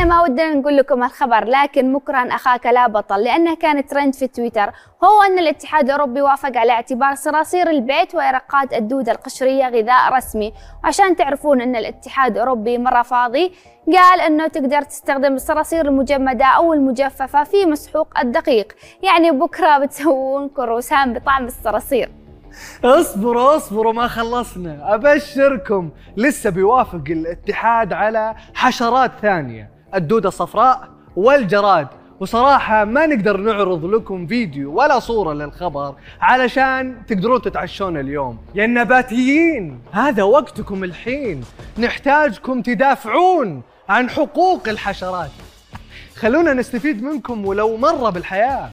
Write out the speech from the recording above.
احنا ما ودنا نقول لكم الخبر لكن مكرا اخاك لا بطل لانه كان ترند في تويتر هو ان الاتحاد الاوروبي وافق على اعتبار صراصير البيت ويرقات الدودة القشرية غذاء رسمي عشان تعرفون ان الاتحاد الاوروبي مرة فاضي قال انه تقدر تستخدم الصراصير المجمدة او المجففة في مسحوق الدقيق يعني بكرة بتسوون كروسان بطعم الصراصير اصبروا اصبروا ما خلصنا ابشركم لسه بيوافق الاتحاد على حشرات ثانيه الدودة الصفراء والجراد وصراحة ما نقدر نعرض لكم فيديو ولا صورة للخبر علشان تقدرون تتعشون اليوم يا النباتيين هذا وقتكم الحين نحتاجكم تدافعون عن حقوق الحشرات خلونا نستفيد منكم ولو مرة بالحياة